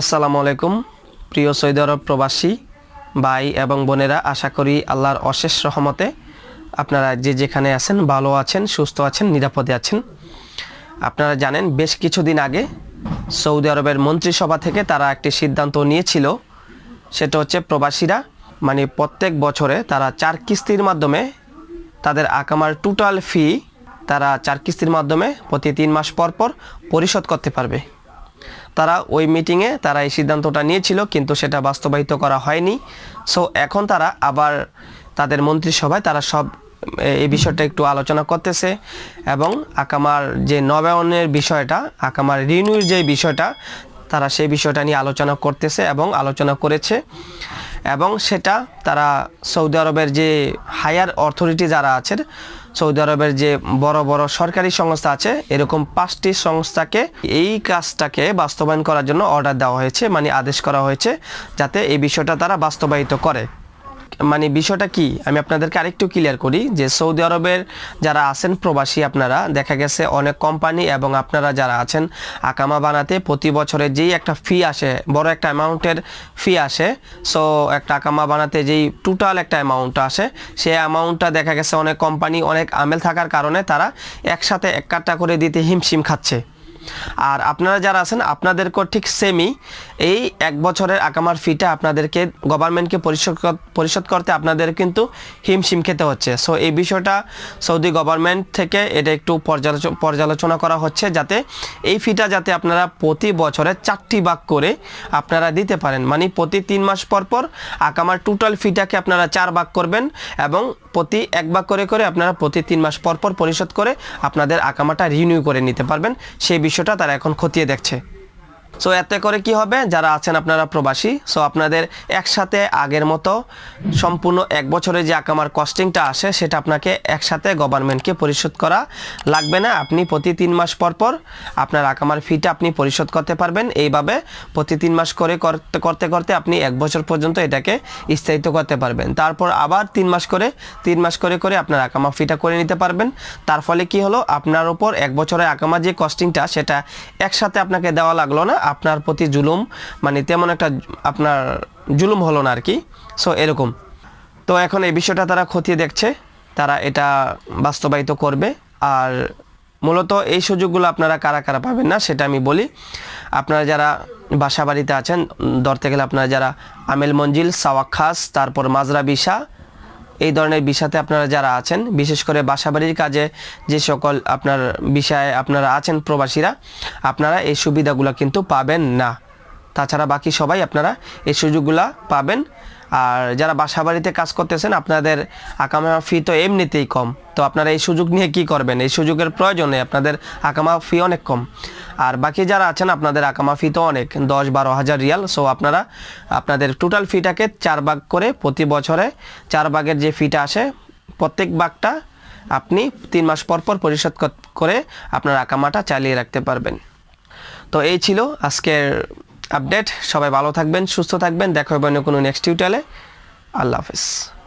আসসালামু আলাইকুম প্রিয় সৈদ আরব প্রবাসী ভাই এবং বোনেরা আশা করি আল্লাহর অশেষ রহমতে আপনারা যে যেখানে আছেন ভালো আছেন সুস্থ আছেন নিরাপদে আছেন আপনারা জানেন বেশ কিছুদিন আগে সৌদি আরবের মন্ত্রিসভা থেকে তারা একটি সিদ্ধান্ত নিয়েছিল সেটা হচ্ছে প্রবাসীরা মানে প্রত্যেক বছরে তারা চার কিস্তির মাধ্যমে তাদের আকামার টোটাল ফি তারা চার কিস্তির মাধ্যমে প্রতি তিন মাস পর পর পরিশোধ করতে পারবে তারা ওই মিটিংয়ে তারা এই সিদ্ধান্তটা নিয়েছিল কিন্তু সেটা বাস্তবায়িত করা হয়নি সো এখন তারা আবার তাদের মন্ত্রিসভায় তারা সব এই বিষয়টা একটু আলোচনা করতেছে এবং আকামার যে নবায়নের বিষয়টা আকামার রিনিউর যে বিষয়টা তারা সেই বিষয়টা নিয়ে আলোচনা করতেছে এবং আলোচনা করেছে এবং সেটা তারা সৌদি আরবের যে হায়ার অথরিটি যারা আছেন সৌদি আরবের যে বড় বড় সরকারি সংস্থা আছে এরকম পাঁচটি সংস্থাকে এই কাজটাকে বাস্তবায়ন করার জন্য অর্ডার দেওয়া হয়েছে মানে আদেশ করা হয়েছে যাতে এই বিষয়টা তারা বাস্তবায়িত করে মানে বিষয়টা কি আমি আপনাদেরকে আরেকটু ক্লিয়ার করি যে সৌদি আরবের যারা আছেন প্রবাসী আপনারা দেখা গেছে অনেক কোম্পানি এবং আপনারা যারা আছেন আকামা বানাতে প্রতি বছরে যেই একটা ফি আসে বড় একটা অ্যামাউন্টের ফি আসে সো একটা আকামা বানাতে যেই টোটাল একটা অ্যামাউন্ট আসে সেই অ্যামাউন্টটা দেখা গেছে অনেক কোম্পানি অনেক আমেল থাকার কারণে তারা একসাথে এক কাটা করে দিতে হিমশিম খাচ্ছে আর আপনারা যারা আছেন আপনাদেরকেও ঠিক সেমি এই এক বছরের আকামার ফিটা আপনাদেরকে গভর্নমেন্টকে পরিশোধ পরিশোধ করতে আপনাদের কিন্তু হিমশিম খেতে হচ্ছে সো এই বিষয়টা সৌদি গভর্নমেন্ট থেকে এটা একটু পর্যালোচনা করা হচ্ছে যাতে এই ফিটা যাতে আপনারা প্রতি বছরে চারটি ভাগ করে আপনারা দিতে পারেন মানে প্রতি তিন মাস পর পর আকামার টোটাল ফিটাকে আপনারা চার ভাগ করবেন এবং প্রতি এক ভাগ করে করে আপনারা প্রতি তিন মাস পর পর পরিশোধ করে আপনাদের আকামাটা রিনিউ করে নিতে পারবেন সেই বিষয়ে দৃশ্যটা তারা এখন খতিয়ে দেখছে সো এতে করে কি হবে যারা আছেন আপনারা প্রবাসী সো আপনাদের একসাথে আগের মতো সম্পূর্ণ এক বছরে যে আকামার কস্টিংটা আসে সেটা আপনাকে একসাথে গভর্নমেন্টকে পরিশোধ করা লাগবে না আপনি প্রতি তিন মাস পর পর আপনার আকামার ফিটা আপনি পরিশোধ করতে পারবেন এইভাবে প্রতি তিন মাস করে করতে করতে করতে আপনি এক বছর পর্যন্ত এটাকে স্থায়িত করতে পারবেন তারপর আবার তিন মাস করে তিন মাস করে করে আপনার আকামা ফিটা করে নিতে পারবেন তার ফলে কি হলো আপনার ওপর এক বছরের আকামা যে কস্টিংটা সেটা একসাথে আপনাকে দেওয়া লাগলো না আপনার প্রতি জুলুম মানে তেমন একটা আপনার জুলুম হলো না আর কি সো এরকম তো এখন এই বিষয়টা তারা খতিয়ে দেখছে তারা এটা বাস্তবায়িত করবে আর মূলত এই সুযোগগুলো আপনারা কারা কারা পাবেন না সেটা আমি বলি আপনারা যারা বাসা বাড়িতে আছেন ধরতে গেলে আপনারা যারা আমেল মঞ্জিল সাওয়াক খাস তারপর মাজরা বিশা এই ধরনের বিষাতে আপনারা যারা আছেন বিশেষ করে বাসাবাড়ির কাজে যে সকল আপনার বিষয়ে আপনারা আছেন প্রবাসীরা আপনারা এই সুবিধাগুলো কিন্তু পাবেন না তাছাড়া বাকি সবাই আপনারা এই সুযোগগুলা পাবেন আর যারা বাসা বাড়িতে কাজ করতেছেন আপনাদের আকামা ফি তো এমনিতেই কম তো আপনারা এই সুযোগ নিয়ে কি করবেন এই সুযোগের প্রয়োজনে আপনাদের আকামা ফি অনেক কম আর বাকি যারা আছেন আপনাদের আকামা ফি তো অনেক দশ বারো হাজার রিয়াল সো আপনারা আপনাদের টোটাল ফিটাকে চার ভাগ করে প্রতি বছরে চার ভাগের যে ফিটা আসে প্রত্যেক ভাগটা আপনি তিন মাস পর পর পরিশোধ করে আপনার আকামাটা চালিয়ে রাখতে পারবেন তো এই ছিল আজকের আপডেট সবাই ভালো থাকবেন সুস্থ থাকবেন দেখা হবে অন্য কোনো নেক্সট টিউটালে আল্লাহ হাফেজ